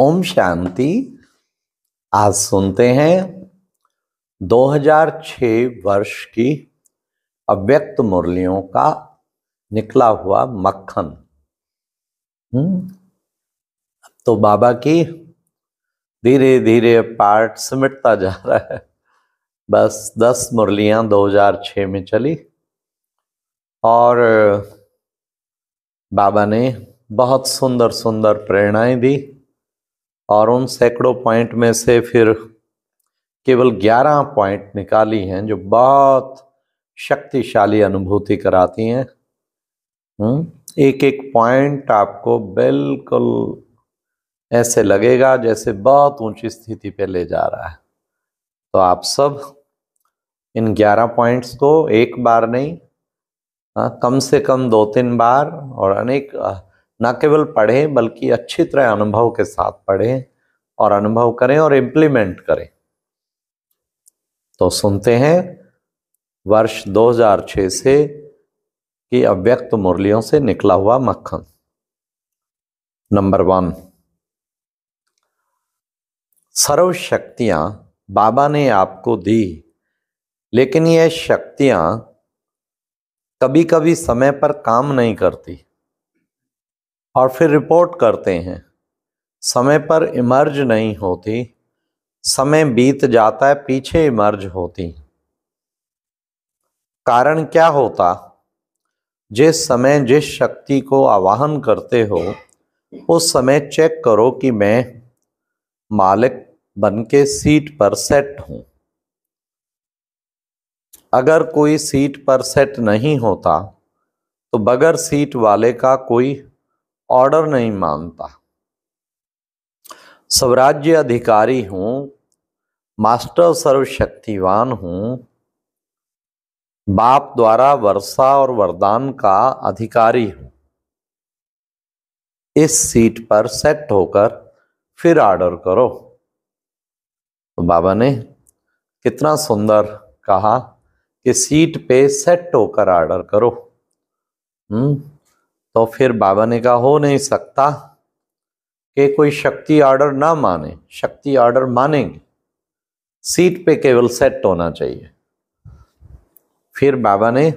ओम शांति आज सुनते हैं 2006 वर्ष की अव्यक्त मुरलियों का निकला हुआ मक्खन हम्म, तो बाबा की धीरे धीरे पार्ट सिमटता जा रहा है बस दस मुरलियां 2006 में चली और बाबा ने बहुत सुंदर सुंदर प्रेरणाएं दी और उन सैकड़ों पॉइंट में से फिर केवल ग्यारह पॉइंट निकाली हैं जो बहुत शक्तिशाली अनुभूति कराती हैं हम्म, एक एक पॉइंट आपको बिल्कुल ऐसे लगेगा जैसे बहुत ऊंची स्थिति पे ले जा रहा है तो आप सब इन ग्यारह पॉइंट्स को एक बार नहीं आ, हाँ, कम से कम दो तीन बार और अनेक ना केवल पढ़ें बल्कि अच्छी तरह अनुभव के साथ पढ़ें और अनुभव करें और इम्प्लीमेंट करें तो सुनते हैं वर्ष 2006 से की अव्यक्त मुरलियों से निकला हुआ मक्खन नंबर वन सर्व शक्तियां बाबा ने आपको दी लेकिन ये शक्तियां कभी कभी समय पर काम नहीं करती और फिर रिपोर्ट करते हैं समय पर इमर्ज नहीं होती समय बीत जाता है पीछे इमर्ज होती कारण क्या होता जिस समय जिस शक्ति को आवाहन करते हो उस समय चेक करो कि मैं मालिक बन के सीट पर सेट हूं अगर कोई सीट पर सेट नहीं होता तो बगैर सीट वाले का कोई ऑर्डर नहीं मानता स्वराज्य अधिकारी हूं मास्टर सर्वशक्तिवान हूं बाप द्वारा वर्षा और वरदान का अधिकारी हूं इस सीट पर सेट होकर फिर ऑर्डर करो तो बाबा ने कितना सुंदर कहा कि सीट पे सेट होकर ऑर्डर करो हम्म तो फिर बाबा ने कहा हो नहीं सकता कि कोई शक्ति ऑर्डर ना माने शक्ति ऑर्डर मानेंगे सीट पे केवल सेट होना चाहिए फिर बाबा ने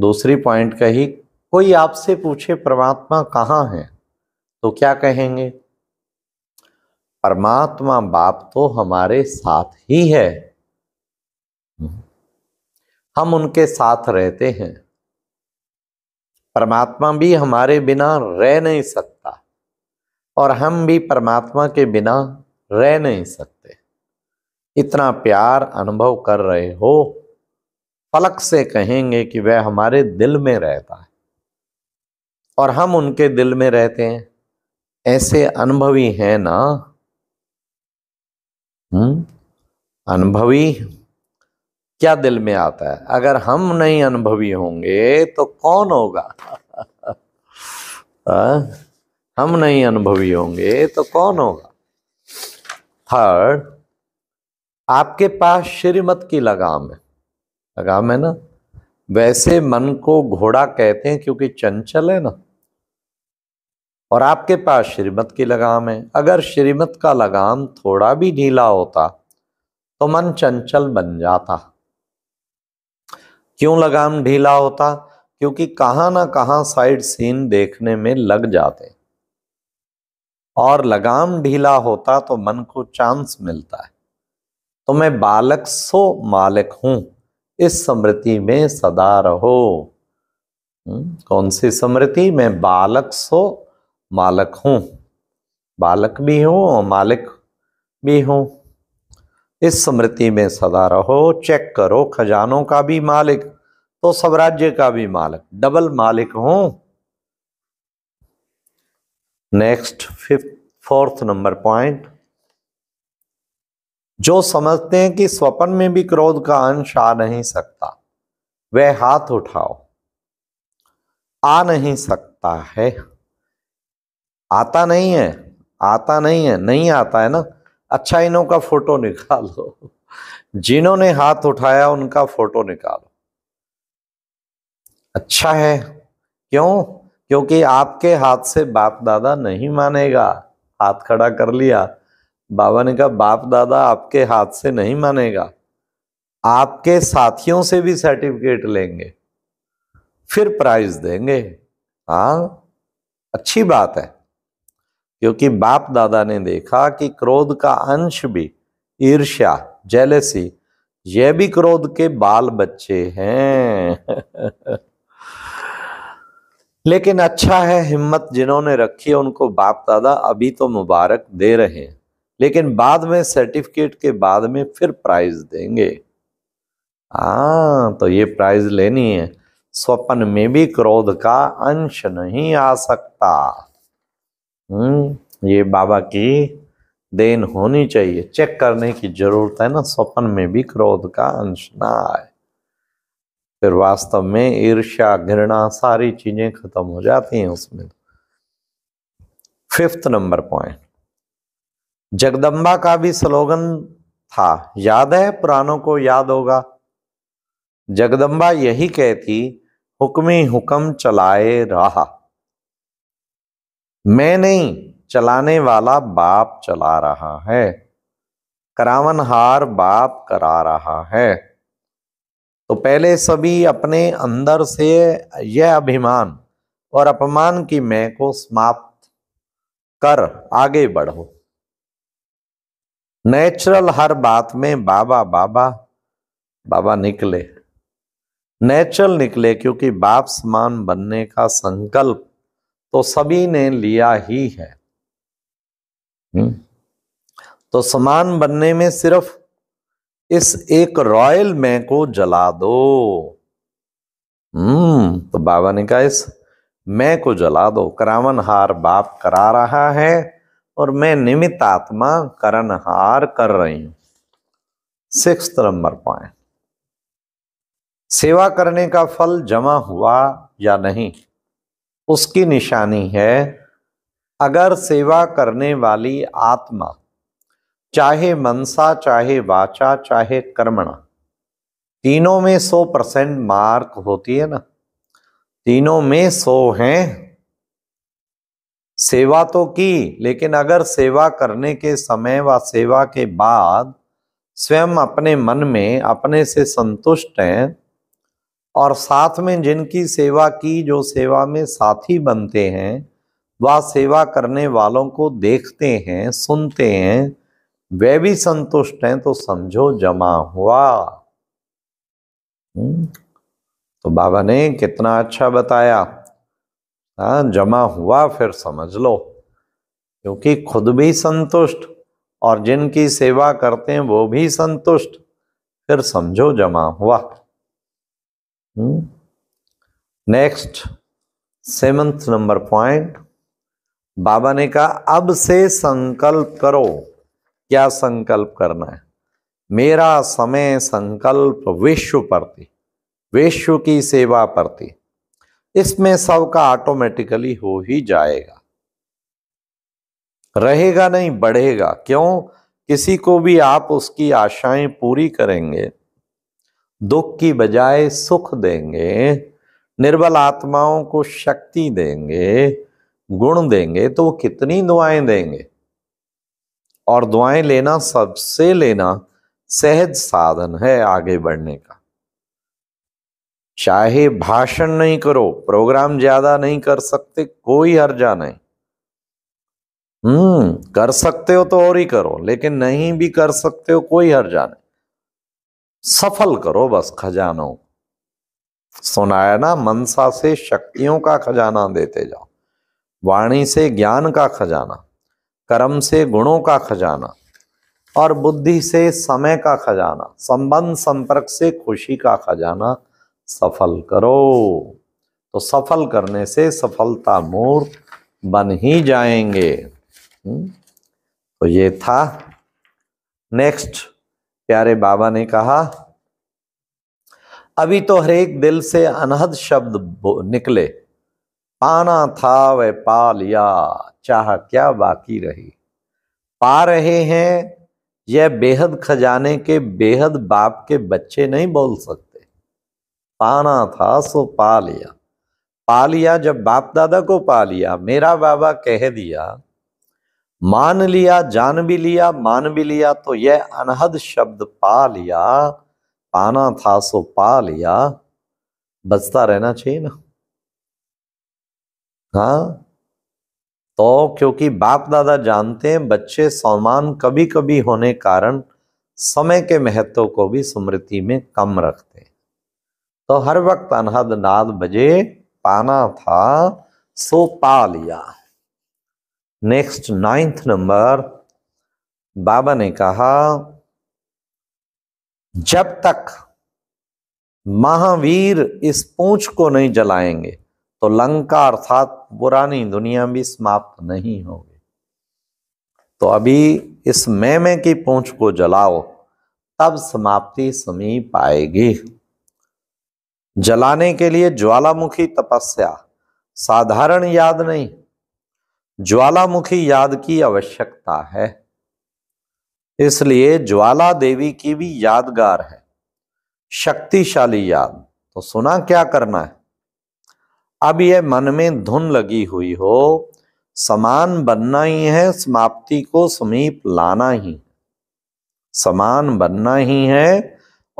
दूसरी पॉइंट कही कोई आपसे पूछे परमात्मा कहाँ है तो क्या कहेंगे परमात्मा बाप तो हमारे साथ ही है हम उनके साथ रहते हैं परमात्मा भी हमारे बिना रह नहीं सकता और हम भी परमात्मा के बिना रह नहीं सकते इतना प्यार अनुभव कर रहे हो फलक से कहेंगे कि वह हमारे दिल में रहता है और हम उनके दिल में रहते हैं ऐसे अनुभवी हैं ना हम्म अनुभवी क्या दिल में आता है अगर हम नहीं अनुभवी होंगे तो कौन होगा आ, हम नहीं अनुभवी होंगे तो कौन होगा थर्ड आपके पास श्रीमत की लगाम है लगाम है ना वैसे मन को घोड़ा कहते हैं क्योंकि चंचल है ना और आपके पास श्रीमत की लगाम है अगर श्रीमत का लगाम थोड़ा भी ढीला होता तो मन चंचल बन जाता क्यों लगाम ढीला होता क्योंकि कहां ना कहां साइड सीन देखने में लग जाते और लगाम ढीला होता तो मन को चांस मिलता है तो मैं बालक सो मालिक हूं इस स्मृति में सदा रहो हम्म, कौन सी स्मृति मैं बालक सो मालक हूं बालक भी हूं और मालिक भी हूं इस स्मृति में सदा रहो चेक करो खजानों का भी मालिक तो स्वराज्य का भी मालिक डबल मालिक हो next fifth fourth number point जो समझते हैं कि स्वपन में भी क्रोध का अंश आ नहीं सकता वह हाथ उठाओ आ नहीं सकता है आता नहीं है आता नहीं है नहीं आता है ना अच्छा इनों का फोटो निकालो जिन्होंने हाथ उठाया उनका फोटो निकालो अच्छा है क्यों क्योंकि आपके हाथ से बाप दादा नहीं मानेगा हाथ खड़ा कर लिया बाबा ने कहा बाप दादा आपके हाथ से नहीं मानेगा आपके साथियों से भी सर्टिफिकेट लेंगे फिर प्राइज देंगे हाँ अच्छी बात है क्योंकि बाप दादा ने देखा कि क्रोध का अंश भी ईर्ष्या जेलेसी यह भी क्रोध के बाल बच्चे हैं लेकिन अच्छा है हिम्मत जिन्होंने रखी है उनको बाप दादा अभी तो मुबारक दे रहे हैं लेकिन बाद में सर्टिफिकेट के बाद में फिर प्राइज देंगे आ, हाँ, तो ये प्राइज लेनी है स्वप्न में भी क्रोध का अंश नहीं आ सकता हम्म ये बाबा की देन होनी चाहिए चेक करने की जरूरत है ना स्वप्न में भी क्रोध का अंश ना आए फिर वास्तव में ईर्ष्या घृणा सारी चीजें खत्म हो जाती हैं उसमें फिफ्थ नंबर पॉइंट जगदम्बा का भी स्लोगन था याद है पुरानों को याद होगा जगदम्बा यही कहती हुक्मी हुक्म चलाए रहा मैं नहीं चलाने वाला बाप चला रहा है करावन हार बाप करा रहा है तो पहले सभी अपने अंदर से यह अभिमान और अपमान की मैं को समाप्त कर आगे बढ़ो नेचुरल हर बात में बाबा बाबा बाबा निकले नेचुरल निकले क्योंकि बाप समान बनने का संकल्प तो सभी ने लिया ही है हम्म। तो समान बनने में सिर्फ इस एक रॉयल मैं को जला दो हम्म तो बाबा ने कहा इस मैं को जला दो करावन हार बाप करा रहा है और मैं निमित आत्मा करण हार कर रही हूं सिक्स नंबर पॉइंट सेवा करने का फल जमा हुआ या नहीं उसकी निशानी है अगर सेवा करने वाली आत्मा चाहे मनसा चाहे वाचा चाहे कर्मणा तीनों में सौ परसेंट मार्क होती है ना तीनों में सौ हैं सेवा तो की लेकिन अगर सेवा करने के समय व सेवा के बाद स्वयं अपने मन में अपने से संतुष्ट हैं और साथ में जिनकी सेवा की जो सेवा में साथी बनते हैं वह सेवा करने वालों को देखते हैं सुनते हैं वे भी संतुष्ट हैं तो समझो जमा हुआ हम्म, तो बाबा ने कितना अच्छा बताया आ, हाँ, जमा हुआ फिर समझ लो क्योंकि खुद भी संतुष्ट और जिनकी सेवा करते हैं वो भी संतुष्ट फिर समझो जमा हुआ नेक्स्ट सेवंथ नंबर पॉइंट बाबा ने कहा अब से संकल्प करो क्या संकल्प करना है मेरा समय संकल्प विश्व प्रति विश्व की सेवा प्रति इसमें सबका ऑटोमेटिकली हो ही जाएगा रहेगा नहीं बढ़ेगा क्यों किसी को भी आप उसकी आशाएं पूरी करेंगे दुख की बजाय सुख देंगे निर्बल आत्माओं को शक्ति देंगे गुण देंगे तो वो कितनी दुआएं देंगे और दुआएं लेना सबसे लेना सहज साधन है आगे बढ़ने का चाहे भाषण नहीं करो प्रोग्राम ज्यादा नहीं कर सकते कोई हर्जा नहीं हम्म कर सकते हो तो और ही करो लेकिन नहीं भी कर सकते हो कोई हर्जा नहीं सफल करो बस खजानों सुनाया ना मनसा से शक्तियों का खजाना देते जाओ वाणी से ज्ञान का खजाना कर्म से गुणों का खजाना और बुद्धि से समय का खजाना संबंध संपर्क से खुशी का खजाना सफल करो तो सफल करने से सफलता मूर्त बन ही जाएंगे हम्म, तो ये था नेक्स्ट प्यारे बाबा ने कहा अभी तो हरेक दिल से अनहद शब्द निकले पाना था वह पा लिया चाह क्या बाकी रही पा रहे हैं यह बेहद खजाने के बेहद बाप के बच्चे नहीं बोल सकते पाना था सो पा लिया पा लिया जब बाप दादा को पा लिया मेरा बाबा कह दिया मान लिया जान भी लिया मान भी लिया तो यह अनहद शब्द पा लिया पाना था सो पा लिया बचता रहना चाहिए ना हाँ तो क्योंकि बाप दादा जानते हैं बच्चे सौमान कभी कभी होने कारण समय के महत्व को भी स्मृति में कम रखते हैं तो हर वक्त अनहद नाद बजे पाना था सो पा लिया नेक्स्ट नाइन्थ नंबर बाबा ने कहा जब तक महावीर इस पूंछ को नहीं जलाएंगे तो लंका अर्थात पुरानी दुनिया भी समाप्त नहीं होगी तो अभी इस मैमे की पूंछ को जलाओ तब समाप्ति समीप आएगी जलाने के लिए ज्वालामुखी तपस्या साधारण याद नहीं ज्वालामुखी याद की आवश्यकता है इसलिए ज्वाला देवी की भी यादगार है शक्तिशाली याद तो सुना क्या करना है अब यह मन में धुन लगी हुई हो समान बनना ही है समाप्ति को समीप लाना ही समान बनना ही है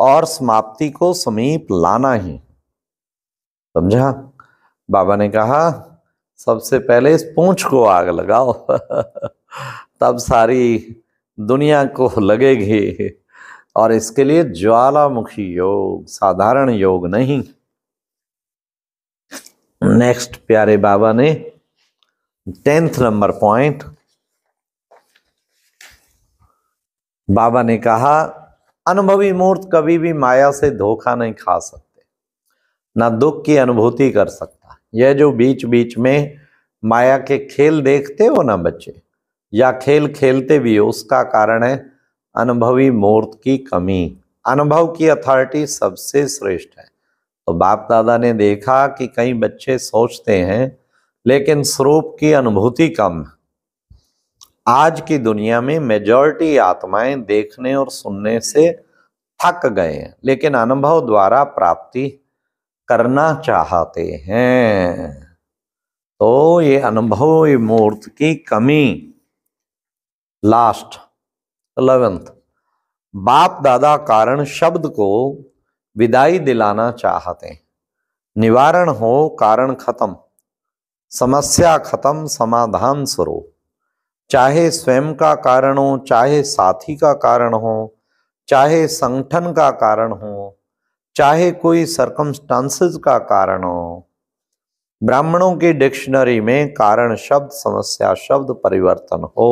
और समाप्ति को समीप लाना ही समझा बाबा ने कहा सबसे पहले इस पूंछ को आग लगाओ तब सारी दुनिया को लगेगी और इसके लिए ज्वालामुखी योग साधारण योग नहीं नेक्स्ट प्यारे बाबा ने टेंथ नंबर पॉइंट बाबा ने कहा अनुभवी मूर्त कभी भी माया से धोखा नहीं खा सकते ना दुख की अनुभूति कर सकते यह जो बीच बीच में माया के खेल देखते हो ना बच्चे या खेल खेलते भी हो उसका कारण है अनुभवी मूर्त की कमी अनुभव की अथॉरिटी सबसे श्रेष्ठ है तो बाप दादा ने देखा कि कई बच्चे सोचते हैं लेकिन स्वरूप की अनुभूति कम आज की दुनिया में मेजॉरिटी आत्माएं देखने और सुनने से थक गए हैं लेकिन अनुभव द्वारा प्राप्ति करना चाहते हैं तो ये अनुभव मूर्त की कमी लास्ट अलेवेंथ बाप दादा कारण शब्द को विदाई दिलाना चाहते हैं निवारण हो कारण खत्म समस्या खत्म समाधान स्वरूप चाहे स्वयं का कारण हो चाहे साथी का कारण हो चाहे संगठन का कारण हो चाहे कोई सरकमस्टांसेस का कारण हो ब्राह्मणों की डिक्शनरी में कारण शब्द समस्या शब्द परिवर्तन हो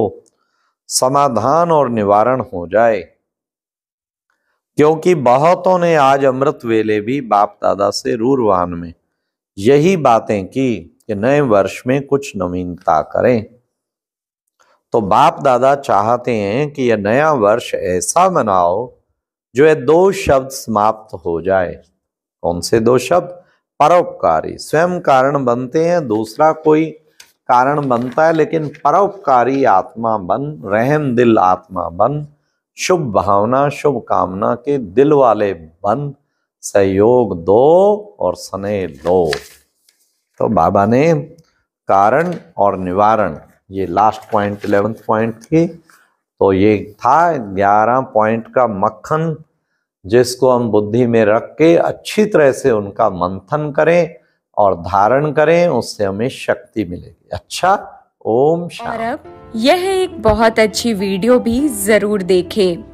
समाधान और निवारण हो जाए क्योंकि बहुतों ने आज अमृत वेले भी बाप दादा से रूरवान में यही बातें की कि नए वर्ष में कुछ नवीनता करें तो बाप दादा चाहते हैं कि यह नया वर्ष ऐसा मनाओ जो है दो शब्द समाप्त हो जाए कौन से दो शब्द परोपकारी स्वयं कारण बनते हैं दूसरा कोई कारण बनता है लेकिन परोपकारी आत्मा बन रहम दिल आत्मा बन शुभ भावना शुभ कामना के दिल वाले बन सहयोग दो और स्नेह दो तो बाबा ने कारण और निवारण ये लास्ट पॉइंट इलेवेंथ पॉइंट थी तो ये था ग्यारह पॉइंट का मक्खन जिसको हम बुद्धि में रख के अच्छी तरह से उनका मंथन करें और धारण करें उससे हमें शक्ति मिलेगी अच्छा ओम और अब यह एक बहुत अच्छी वीडियो भी जरूर देखें